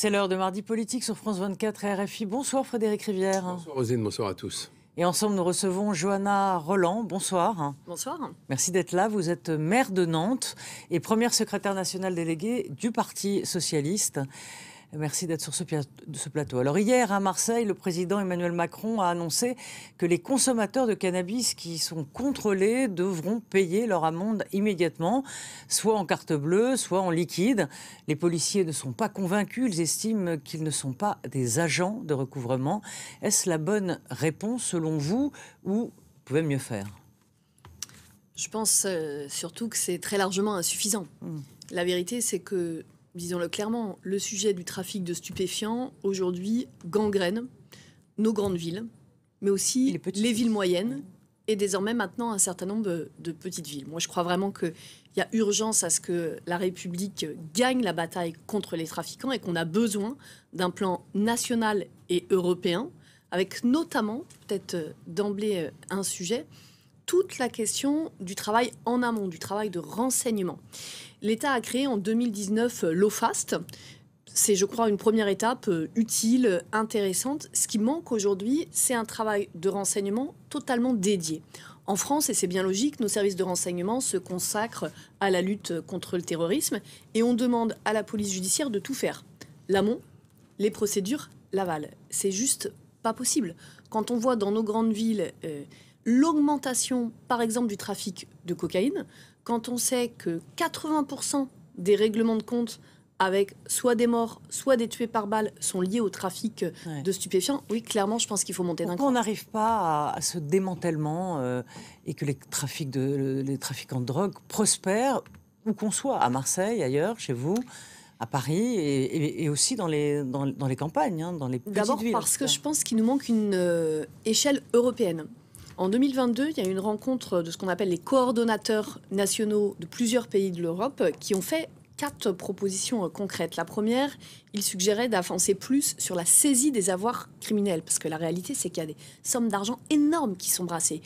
C'est l'heure de Mardi Politique sur France 24 RFI. Bonsoir Frédéric Rivière. Bonsoir Rosine, bonsoir à tous. Et ensemble, nous recevons Johanna Roland. Bonsoir. Bonsoir. Merci d'être là. Vous êtes maire de Nantes et première secrétaire nationale déléguée du Parti socialiste. Merci d'être sur ce plateau. Alors hier, à Marseille, le président Emmanuel Macron a annoncé que les consommateurs de cannabis qui sont contrôlés devront payer leur amende immédiatement, soit en carte bleue, soit en liquide. Les policiers ne sont pas convaincus, ils estiment qu'ils ne sont pas des agents de recouvrement. Est-ce la bonne réponse selon vous ou vous pouvez mieux faire Je pense euh, surtout que c'est très largement insuffisant. Hmm. La vérité, c'est que disons-le clairement, le sujet du trafic de stupéfiants aujourd'hui gangrène nos grandes villes, mais aussi les, villes moyennes et désormais maintenant un certain nombre de petites villes. Moi, je crois vraiment qu'il y a urgence à ce que la République gagne la bataille contre les trafiquants et qu'on a besoin d'un plan national et européen, avec notamment, peut-être d'emblée, euh, un sujet, toute la question du travail en amont, du travail de renseignement. L'État a créé en 2019 euh, l'OFAST. C'est, je crois, une première étape euh, utile, euh, intéressante. Ce qui manque aujourd'hui, c'est un travail de renseignement totalement dédié. En France, et c'est bien logique, nos services de renseignement se consacrent à la lutte contre le terrorisme et on demande à la police judiciaire de tout faire. L'amont, les procédures, l'aval. C'est juste pas possible. Quand on voit dans nos grandes villes l'augmentation, par exemple, du trafic de cocaïne, quand on sait que 80% des règlements de compte avec soit des morts, soit des tués par balle sont liés au trafic de stupéfiants, oui, clairement, je pense qu'il faut monter d'un cran. on n'arrive pas à, ce démantèlement euh, et que les, trafics de, les trafiquants de drogue prospèrent où qu'on soit, à Marseille, ailleurs, chez vous à Paris et, aussi dans les, dans, les campagnes, hein, dans les petites villes. D'abord parce que je pense qu'il nous manque une euh, échelle européenne. En 2022, il y a eu une rencontre de ce qu'on appelle les coordonnateurs nationaux de plusieurs pays de l'Europe qui ont fait quatre propositions euh, concrètes. La première, il suggérait d'avancer plus sur la saisie des avoirs criminels, parce que la réalité, c'est qu'il y a des sommes d'argent énormes qui sont brassées.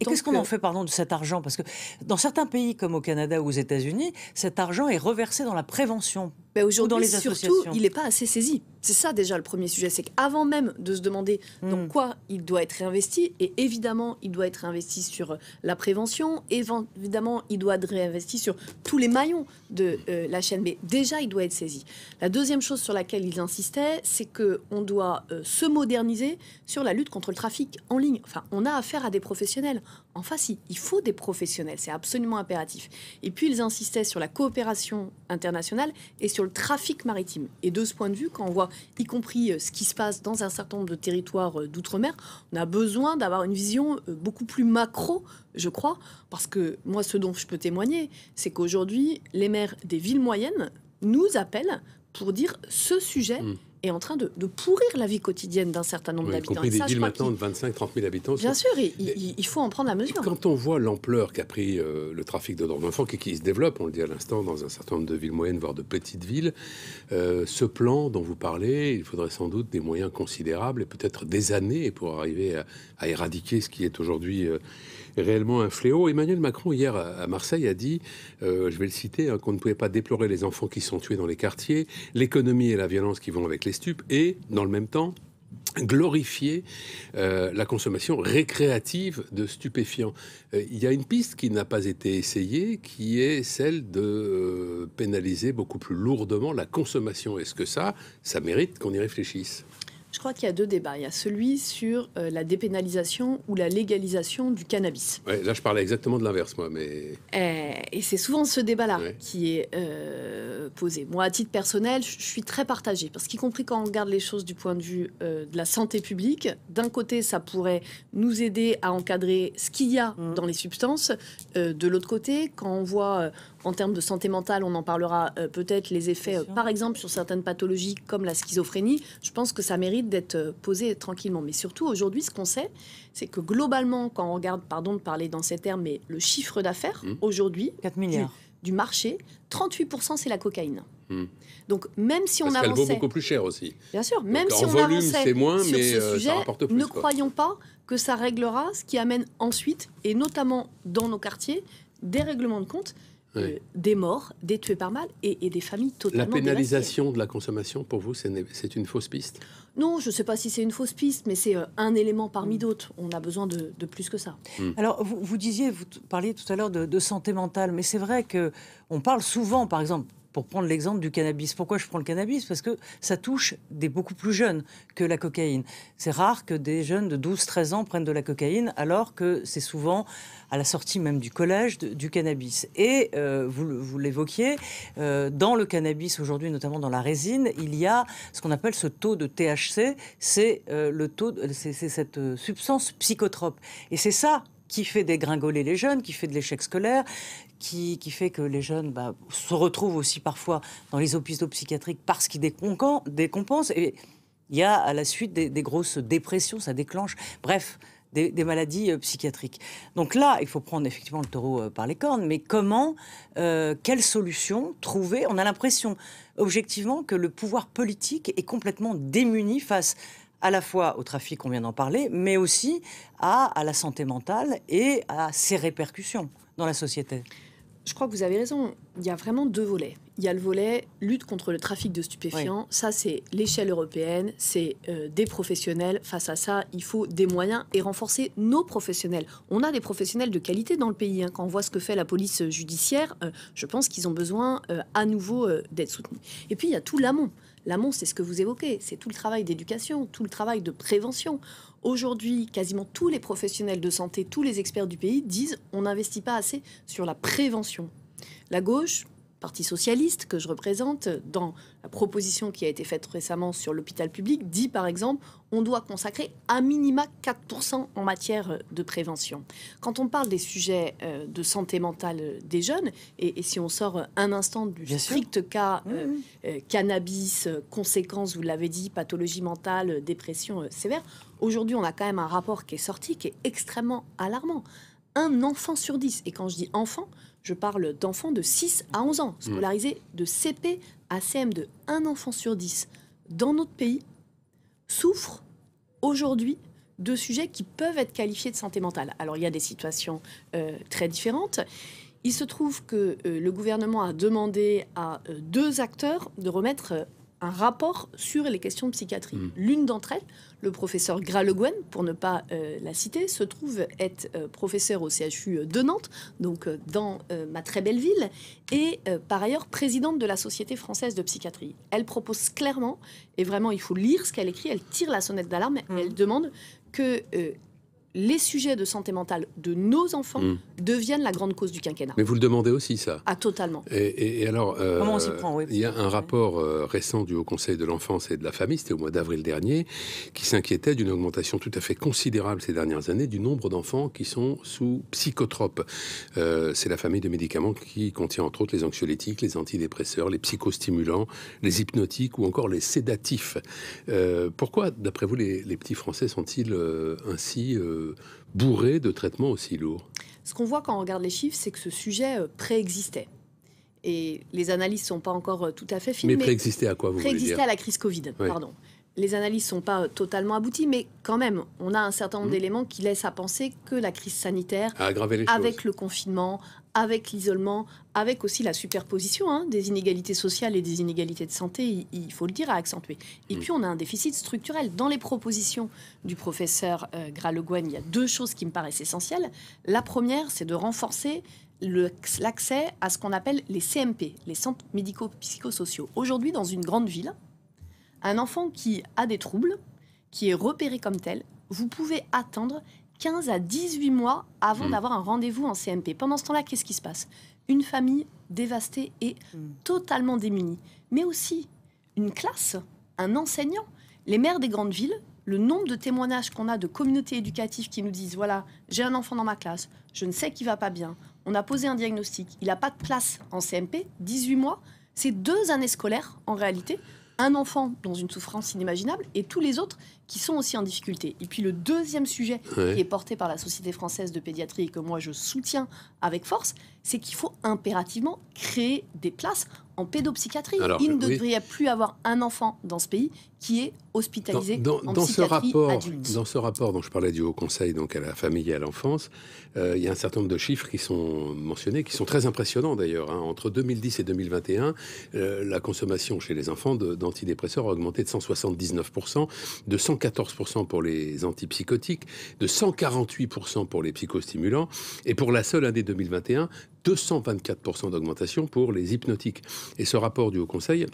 Et qu'est-ce qu'on en fait, pardon, de cet argent Parce que dans certains pays, comme au Canada ou aux États-Unis, cet argent est reversé dans la prévention. Mais ben, aujourd'hui, dans les associations. surtout, il n'est pas assez saisi. C'est ça déjà le premier sujet, c'est qu'avant même de se demander dans hmm. quoi il doit être réinvesti, et évidemment, il doit être investi sur euh, la prévention, évidemment, il doit être réinvesti sur tous les maillons de euh, la chaîne, mais déjà, il doit être saisi. La deuxième chose sur laquelle ils insistaient, c'est qu'on doit euh, se moderniser sur la lutte contre le trafic en ligne. Enfin, on a affaire à des professionnels en face, il faut des professionnels, c'est absolument impératif. Et puis, ils insistaient sur la coopération internationale et sur le trafic maritime. Et de ce point de vue, quand on voit, y compris euh, ce qui se passe dans un certain nombre de territoires euh, d'outre-mer, on a besoin d'avoir une vision euh, beaucoup plus macro, je crois, parce que moi, ce dont je peux témoigner, c'est qu'aujourd'hui, les maires des villes moyennes nous appellent pour dire ce sujet. Hmm est en train de, pourrir la vie quotidienne d'un certain nombre d'habitants. Y compris des villes maintenant de 25-30 000 habitants. Bien sûr, il, faut en prendre la mesure. quand on voit l'ampleur qu'a pris euh, le trafic de drogue et qui, qui se développe, on le dit à l'instant, dans un certain nombre de villes moyennes, voire de petites villes, euh, ce plan dont vous parlez, il faudrait sans doute des moyens considérables et peut-être des années pour arriver à, éradiquer ce qui est aujourd'hui... Euh, réellement un fléau. Emmanuel Macron, hier à Marseille, a dit, euh, je vais le citer, hein, qu'on ne pouvait pas déplorer les enfants qui sont tués dans les quartiers, l'économie et la violence qui vont avec les stupes, et, dans le même temps, glorifier euh, la consommation récréative de stupéfiants. Euh, il y a une piste qui n'a pas été essayée, qui est celle de pénaliser beaucoup plus lourdement la consommation. Est-ce que ça, ça mérite qu'on y réfléchisse qu'il y a deux débats. Il y a celui sur euh, la dépénalisation ou la légalisation du cannabis. là, je parlais exactement de l'inverse, moi. Mais... Eh, et, c'est souvent ce débat-là qui est euh, posé. Moi, à titre personnel, je suis très partagée. Parce qu'y compris quand on regarde les choses du point de vue euh, de la santé publique, d'un côté, ça pourrait nous aider à encadrer ce qu'il y a mmh. dans les substances. de l'autre côté, quand on voit en termes de santé mentale, on en parlera euh, peut-être les effets, euh, par exemple, sur certaines pathologies comme la schizophrénie. Je pense que ça mérite d'être euh, posé tranquillement. Mais surtout, aujourd'hui, ce qu'on sait, c'est que globalement, quand on regarde, pardon de parler dans ces termes, mais le chiffre d'affaires mmh. aujourd'hui. 4 milliards. Du, marché, 38% c'est la cocaïne. Mmh. Donc même si on a avançait, vaut beaucoup plus cher aussi. Bien sûr, même si on volume, c'est moins, mais ça rapporte plus, ne croyons pas que ça réglera ce qui amène ensuite, et notamment dans nos quartiers, des règlements de compte euh, des morts, des tués par mal et, des familles totalement. La pénalisation de la consommation, pour vous, c'est une fausse piste Non, je ne sais pas si c'est une fausse piste, mais c'est euh, un élément parmi mm. d'autres. On a besoin de, plus que ça. Mm. Alors, vous, disiez, vous parliez tout à l'heure de, de santé mentale, mais c'est vrai que on parle souvent, par exemple, pour prendre l'exemple du cannabis. Pourquoi je prends le cannabis Parce que ça touche des beaucoup plus jeunes que la cocaïne. C'est rare que des jeunes de 12-13 ans prennent de la cocaïne, alors que c'est souvent à la sortie même du collège du cannabis. Et euh, vous, vous l'évoquiez, euh, dans le cannabis aujourd'hui, notamment dans la résine, il y a ce qu'on appelle ce taux de THC, c'est euh, le taux, c'est cette substance psychotrope. Et c'est ça qui fait dégringoler les jeunes, qui fait de l'échec scolaire, qui, fait que les jeunes bah, se retrouvent aussi parfois dans les hôpitaux psychiatriques parce qu'ils décompensent. Et il y a à la suite des, grosses dépressions, ça déclenche. Bref. Des, maladies euh, psychiatriques. Donc là, il faut prendre effectivement le taureau euh, par les cornes, mais comment, euh, quelle solution trouver On a l'impression, objectivement, que le pouvoir politique est complètement démuni face à la fois au trafic, on vient d'en parler, mais aussi à la santé mentale et à ses répercussions dans la société je crois que vous avez raison. Il y a vraiment deux volets. Il y a le volet lutte contre le trafic de stupéfiants. Ça, c'est l'échelle européenne, c'est euh, des professionnels. Face à ça, il faut des moyens et renforcer nos professionnels. On a des professionnels de qualité dans le pays. Hein. Quand on voit ce que fait la police judiciaire, euh, je pense qu'ils ont besoin euh, à nouveau d'être soutenus. Et puis, il y a tout l'amont. L'amont, c'est ce que vous évoquez, c'est tout le travail d'éducation, tout le travail de prévention. Aujourd'hui, quasiment tous les professionnels de santé, tous les experts du pays disent on n'investit pas assez sur la prévention. La gauche, Parti socialiste que je représente, dans la proposition qui a été faite récemment sur l'hôpital public, dit par exemple on doit consacrer un minima 4% en matière de prévention. Quand on parle des sujets euh, de santé mentale des jeunes, et, si on sort un instant du strict cas euh, euh, cannabis, conséquences, vous l'avez dit, pathologie mentale, dépression sévère, aujourd'hui on a quand même un rapport qui est sorti qui est extrêmement alarmant un enfant sur dix. Et quand je dis enfant, je parle d'enfants de 6 à 11 ans, scolarisés de CP à cm de Un enfant sur dix dans notre pays souffre aujourd'hui de sujets qui peuvent être qualifiés de santé mentale. Alors il y a des situations euh, très différentes. Il se trouve que euh, le gouvernement a demandé à euh, deux acteurs de remettre un rapport sur les questions de psychiatrie. Hmm. L'une d'entre elles, le professeur Graleguen, pour ne pas euh, la citer, se trouve être euh, professeur au CHU euh, de Nantes, donc dans ma très belle ville, et par ailleurs présidente de la Société française de psychiatrie. Elle propose clairement, et vraiment il faut lire ce qu'elle écrit, elle tire la sonnette d'alarme, hmm. elle demande que les sujets de santé mentale de nos enfants hmm. deviennent la grande cause du quinquennat. Mais vous le demandez aussi, ça Ah, totalement. Et, alors, euh, ah, Il y a un rapport euh, récent du Haut Conseil de l'enfance et de la famille, c'était au mois d'avril dernier, qui s'inquiétait d'une augmentation tout à fait considérable ces dernières années du nombre d'enfants qui sont sous psychotropes. Euh, c'est la famille de médicaments qui contient entre autres les anxiolytiques, les antidépresseurs, les psychostimulants, les hypnotiques ou encore les sédatifs. pourquoi, d'après vous, les, petits Français sont-ils ainsi bourré de traitements aussi lourds. Ce qu'on voit quand on regarde les chiffres, c'est que ce sujet euh, préexistait. Et les analyses ne sont pas encore euh, tout à fait finies. Mais, préexistait à quoi vous voulez dire à la crise Covid, pardon. Les analyses ne sont pas euh, totalement abouties, mais quand même, on a un certain nombre mmh. d'éléments qui laissent à penser que la crise sanitaire, a aggravé avec le confinement, avec l'isolement, avec aussi la superposition hein, des inégalités sociales et des inégalités de santé, il, faut le dire, à accentuer. Et mm. puis on a un déficit structurel. Dans les propositions du professeur gras euh, Gralegoine, il y a deux choses qui me paraissent essentielles. La première, c'est de renforcer l'accès à ce qu'on appelle les CMP, les centres médico-psychosociaux. Aujourd'hui, dans une grande ville, un enfant qui a des troubles, qui est repéré comme tel, vous pouvez attendre 15 à 18 mois avant hmm. d'avoir un rendez-vous en CMP. Pendant ce temps-là, qu'est-ce qui se passe Une famille dévastée et hmm. totalement démunie, mais aussi une classe, un enseignant, les maires des grandes villes. Le nombre de témoignages qu'on a de communautés éducatives qui nous disent voilà, j'ai un enfant dans ma classe, je ne sais qui va pas bien, on a posé un diagnostic, il n'a pas de place en CMP, 18 mois, c'est deux années scolaires en réalité un enfant dans une souffrance inimaginable et tous les autres qui sont aussi en difficulté. Et puis le deuxième sujet qui est porté par la Société française de pédiatrie et que moi je soutiens avec force, c'est qu'il faut impérativement créer des places en pédopsychiatrie. il ne devrait plus avoir un enfant dans ce pays qui est hospitalisé dans, ce rapport, Dans ce rapport dont je parlais du Haut Conseil donc à la famille et à l'enfance, euh, il y a un certain nombre de chiffres qui sont mentionnés, qui sont très impressionnants d'ailleurs. Hein. Entre 2010 et 2021, euh, la consommation chez les enfants d'antidépresseurs a augmenté de 179%, de 114% pour les antipsychotiques, de 148% pour les psychostimulants, et pour la seule année 2021, 224% d'augmentation pour les hypnotiques. Et ce rapport du Haut Conseil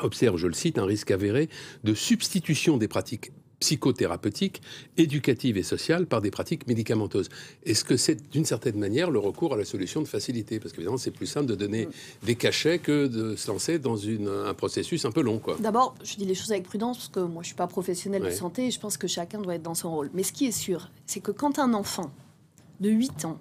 observe, je le cite, un risque avéré de substitution des pratiques psychothérapeutiques, éducatives et sociales par des pratiques médicamenteuses. Est-ce que c'est d'une certaine manière le recours à la solution de facilité Parce qu'évidemment, c'est plus simple de donner mm. des cachets que de se lancer dans un processus un peu long. D'abord, je dis les choses avec prudence parce que moi, je ne suis pas professionnel de santé et je pense que chacun doit être dans son rôle. Mais ce qui est sûr, c'est que quand un enfant de 8 ans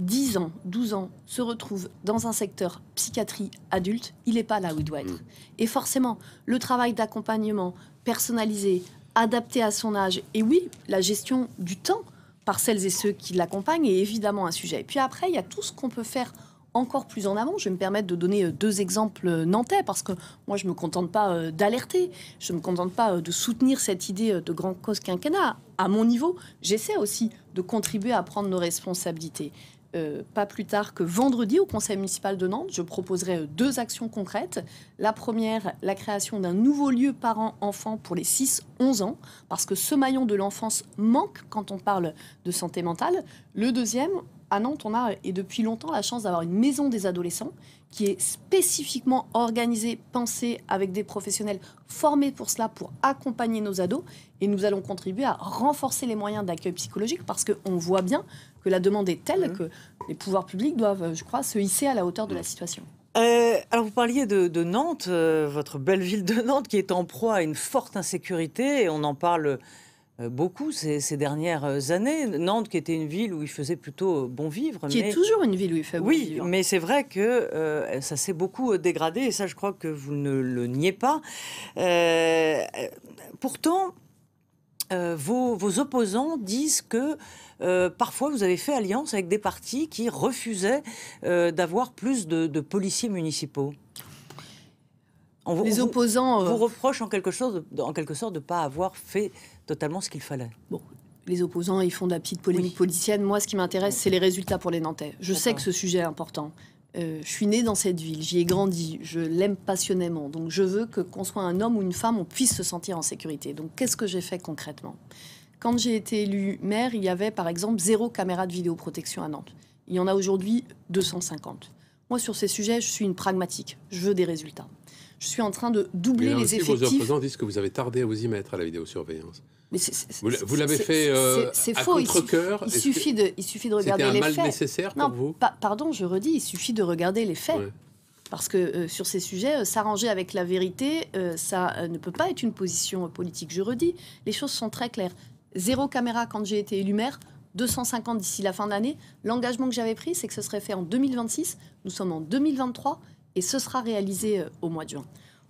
10 ans, 12 ans se retrouve dans un secteur psychiatrie adulte, il n'est pas là où il doit être. Mm. Et forcément, le travail d'accompagnement personnalisé, adapté à son âge, et oui, la gestion du temps par celles et ceux qui l'accompagnent est évidemment un sujet. Et puis après, il y a tout ce qu'on peut faire encore plus en avant. Je vais me permettre de donner euh, deux exemples euh, nantais parce que moi, je ne me contente pas euh, d'alerter, je ne me contente pas de soutenir cette idée de grand cause quinquennat. À mon niveau, j'essaie aussi de contribuer à prendre nos responsabilités. Euh, pas plus tard que vendredi au Conseil municipal de Nantes. Je proposerai euh, deux actions concrètes. La première, la création d'un nouveau lieu parent-enfant pour les 6-11 ans, parce que ce maillon de l'enfance manque quand on parle de santé mentale. Le deuxième, à Nantes, on a, et depuis longtemps, la chance d'avoir une maison des adolescents qui est spécifiquement organisée, pensée avec des professionnels formés pour cela, pour accompagner nos ados. Et nous allons contribuer à renforcer les moyens d'accueil psychologique parce qu'on voit bien que la demande est telle mmh. que les pouvoirs publics doivent, je crois, se hisser à la hauteur de la situation. Euh, alors vous parliez de, Nantes, euh, votre belle ville de Nantes qui est en proie à une forte insécurité, et on en parle euh, beaucoup ces, dernières euh, années. Nantes, qui était une ville où il faisait plutôt euh, bon vivre. Qui est toujours une ville où il fait bon vivre. Oui, mais c'est vrai que ça s'est beaucoup dégradé, et ça, je crois que vous ne le niez pas. pourtant, vos, opposants disent que parfois vous avez fait alliance avec des partis qui refusaient d'avoir plus de, policiers municipaux. les opposants vous, reprochent en quelque, chose, en quelque sorte de ne pas avoir fait totalement ce qu'il fallait. Bon, les opposants, ils font de la petite polémique politicienne. Moi, ce qui m'intéresse, c'est les résultats pour les Nantais. Je sais que ce sujet est important. Euh, je suis née dans cette ville, j'y ai grandi, je l'aime passionnément. Donc, je veux que qu'on soit un homme ou une femme, on puisse se sentir en sécurité. Donc, qu'est-ce que j'ai fait concrètement Quand j'ai été élue maire, il y avait par exemple zéro caméra de vidéoprotection à Nantes. Il y en a aujourd'hui 250. Moi, sur ces sujets, je suis une pragmatique. Je veux des résultats je suis en train de doubler les effectifs. Vos représentants disent que vous avez tardé à vous y mettre à la vidéosurveillance. Mais vous, l'avez fait euh, à c'est, cœur il suffit de, il suffit de regarder un les mal nécessaire pour vous Pardon, je redis, il suffit de regarder les faits. Parce que euh, sur ces sujets, euh, s'arranger avec la vérité, ça ne peut pas être une position politique. Je redis, les choses sont très claires. Zéro caméra quand j'ai été élu maire, 250 d'ici la fin d'année. L'engagement que j'avais pris, c'est que ce serait fait en 2026. Nous sommes en 2023 et ce sera réalisé euh, au mois de juin.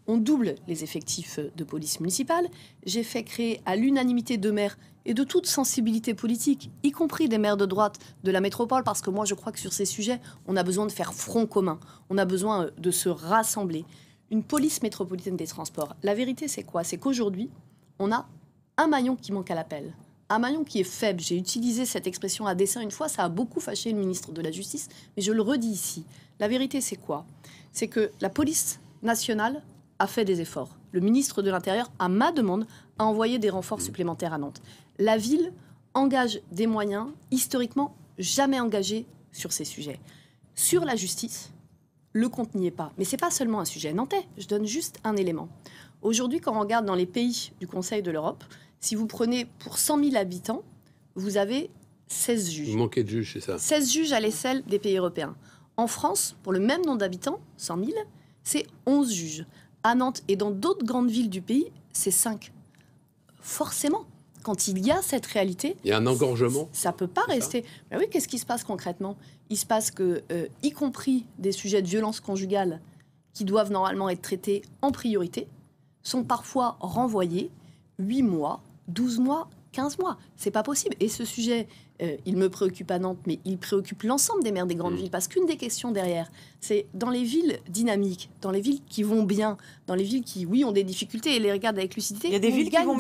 On double les effectifs euh, de police municipale. J'ai fait créer à l'unanimité de maires et de toute sensibilité politique, y compris des maires de droite de la métropole, parce que moi je crois que sur ces sujets, on a besoin de faire front commun, on a besoin euh, de se rassembler. Une police métropolitaine des transports, la vérité c'est quoi C'est qu'aujourd'hui, on a un maillon qui manque à l'appel. Un maillon qui est faible. J'ai utilisé cette expression à dessein une fois, ça a beaucoup fâché le ministre de la Justice, mais je le redis ici. La vérité, c'est quoi C'est que la police nationale a fait des efforts. Le ministre de l'Intérieur, à ma demande, a envoyé des renforts mmh. supplémentaires à Nantes. La ville engage des moyens historiquement jamais engagés sur ces sujets. Sur la justice, le compte n'y est pas. Mais ce n'est pas seulement un sujet nantais, je donne juste un élément. Aujourd'hui, quand on regarde dans les pays du Conseil de l'Europe, si vous prenez pour 100 000 habitants, vous avez 16 juges. Vous manquez de juges, c'est ça 16 juges à l'aisselle des pays européens. En France, pour le même nombre d'habitants, 100 000, c'est 11 juges. À Nantes et dans d'autres grandes villes du pays, c'est 5. Forcément, quand il y a cette réalité. Il y a un engorgement. Ça ne peut pas rester. Mais oui, qu'est-ce qui se passe concrètement Il se passe que, euh, y compris des sujets de violence conjugale qui doivent normalement être traités en priorité, sont parfois renvoyés 8 mois, 12 mois, 15 mois. C'est pas possible. Et ce sujet, euh, il me préoccupe à Nantes, mais il préoccupe l'ensemble des maires des grandes mmh. villes. Parce qu'une des questions derrière, c'est dans les villes dynamiques, dans les villes qui vont bien, dans les villes qui, oui, ont des difficultés et les regardent avec lucidité. Il y a des villes qui vont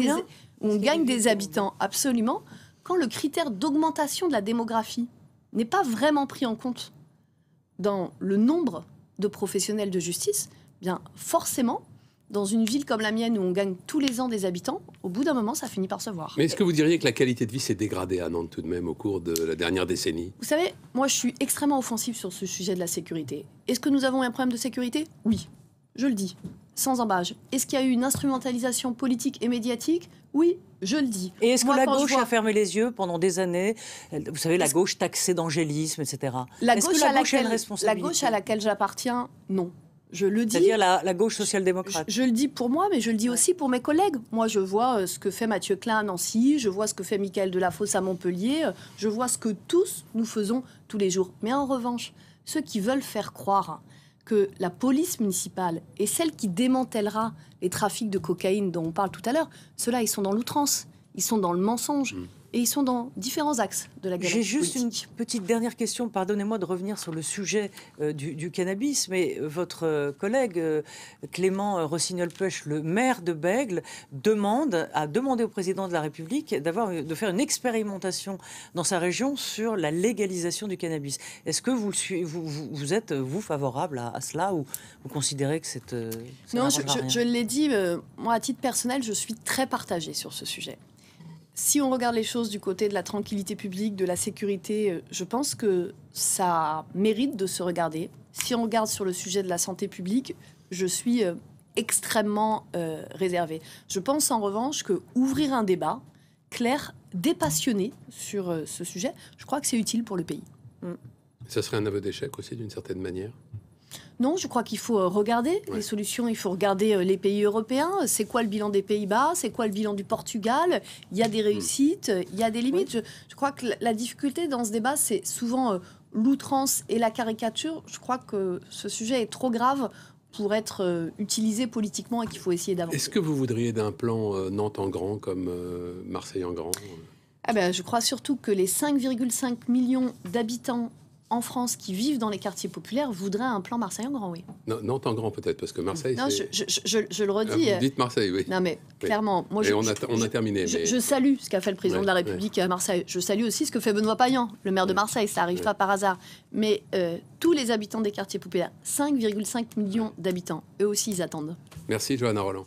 On gagne des habitants, absolument. Quand le critère d'augmentation de la démographie n'est pas vraiment pris en compte dans le nombre de professionnels de justice, bien forcément, dans une ville comme la mienne où on gagne tous les ans des habitants, au bout d'un moment, ça finit par se voir. Mais est-ce que vous diriez que la qualité de vie s'est dégradée à Nantes tout de même au cours de la dernière décennie Vous savez, moi je suis extrêmement offensive sur ce sujet de la sécurité. Est-ce que nous avons un problème de sécurité Oui, je le dis, sans embâche. Est-ce qu'il y a eu une instrumentalisation politique et médiatique Oui, je le dis. Et est-ce que la gauche a fermé les yeux pendant des années Vous savez, la gauche taxée d'angélisme, etc. La la, gauche laquelle, la gauche à laquelle j'appartiens, non. Je le dis. C'est-à-dire la, gauche social-démocrate. Je, le dis pour moi, mais je le dis aussi pour mes collègues. Moi, je vois euh, ce que fait Mathieu Klein à Nancy, je vois ce que fait Michael Delafosse à Montpellier, euh, je vois ce que tous nous faisons tous les jours. Mais en revanche, ceux qui veulent faire croire que la police municipale est celle qui démantèlera les trafics de cocaïne dont on parle tout à l'heure, ceux-là, ils sont dans l'outrance, ils sont dans le mensonge. Mmh et ils sont dans différents axes de la galaxie. J'ai juste une petite dernière question. Pardonnez-moi de revenir sur le sujet euh, du, cannabis, mais euh, votre euh, collègue Clément Rossignol-Pech, le maire de Bègle, demande a demandé au président de la République d'avoir de faire une expérimentation dans sa région sur la légalisation du cannabis. Est-ce que vous, vous, êtes vous favorable à, cela ou vous considérez que c'est non Je, je l'ai dit. moi, à titre personnel, je suis très partagée sur ce sujet si on regarde les choses du côté de la tranquillité publique, de la sécurité, euh, je pense que ça mérite de se regarder. Si on regarde sur le sujet de la santé publique, je suis euh, extrêmement réservé. Euh, réservée. Je pense en revanche que ouvrir un débat clair, dépassionné sur ce sujet, je crois que c'est utile pour le pays. Ça serait un aveu d'échec aussi d'une certaine manière non, je crois qu'il faut euh, regarder les solutions. Il faut regarder euh, les pays européens. C'est quoi le bilan des Pays-Bas C'est quoi le bilan du Portugal Il y a des hmm. réussites, euh, il y a des limites. Je, crois que la difficulté dans ce débat, c'est souvent l'outrance et la caricature. Je crois que ce sujet est trop grave pour être utilisé politiquement et qu'il faut essayer d'avancer. Est-ce que vous voudriez d'un plan Nantes en grand comme Marseille en grand ah ben, Je crois surtout que les 5,5 millions d'habitants en France qui vivent dans les quartiers populaires voudraient un plan Marseille en grand, oui. Non, Nantes en grand peut-être, parce que Marseille. Non, je, le redis. Ah, euh, dites Marseille, oui. Non, mais clairement, moi je. On a, terminé. Je, salue ce qu'a fait le président de la République à euh, Marseille. Je salue aussi ce que fait Benoît Payan, le maire de Marseille. Ça n'arrive pas par hasard. Mais euh, tous les habitants des quartiers populaires, 5,5 millions d'habitants, eux aussi, ils attendent. Merci, Johanna Roland.